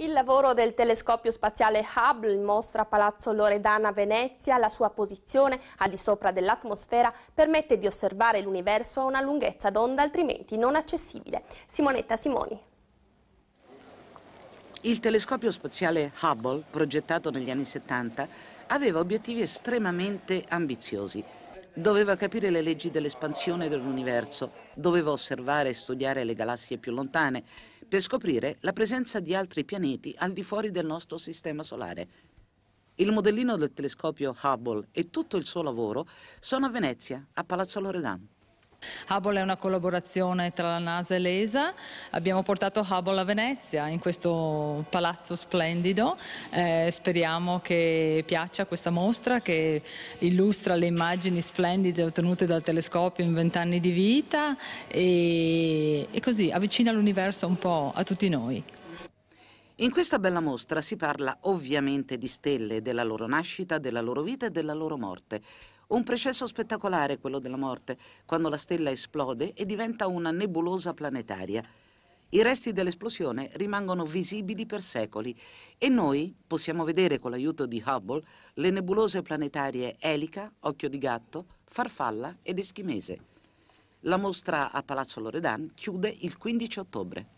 Il lavoro del telescopio spaziale Hubble mostra a Palazzo Loredana Venezia la sua posizione al di sopra dell'atmosfera permette di osservare l'universo a una lunghezza d'onda altrimenti non accessibile. Simonetta Simoni. Il telescopio spaziale Hubble, progettato negli anni 70, aveva obiettivi estremamente ambiziosi Doveva capire le leggi dell'espansione dell'universo, doveva osservare e studiare le galassie più lontane per scoprire la presenza di altri pianeti al di fuori del nostro sistema solare. Il modellino del telescopio Hubble e tutto il suo lavoro sono a Venezia, a Palazzo Loredan. Hubble è una collaborazione tra la NASA e l'ESA, abbiamo portato Hubble a Venezia in questo palazzo splendido, eh, speriamo che piaccia questa mostra che illustra le immagini splendide ottenute dal telescopio in vent'anni di vita e, e così avvicina l'universo un po' a tutti noi. In questa bella mostra si parla ovviamente di stelle, della loro nascita, della loro vita e della loro morte. Un processo spettacolare quello della morte, quando la stella esplode e diventa una nebulosa planetaria. I resti dell'esplosione rimangono visibili per secoli e noi possiamo vedere con l'aiuto di Hubble le nebulose planetarie Elica, Occhio di Gatto, Farfalla ed Eschimese. La mostra a Palazzo Loredan chiude il 15 ottobre.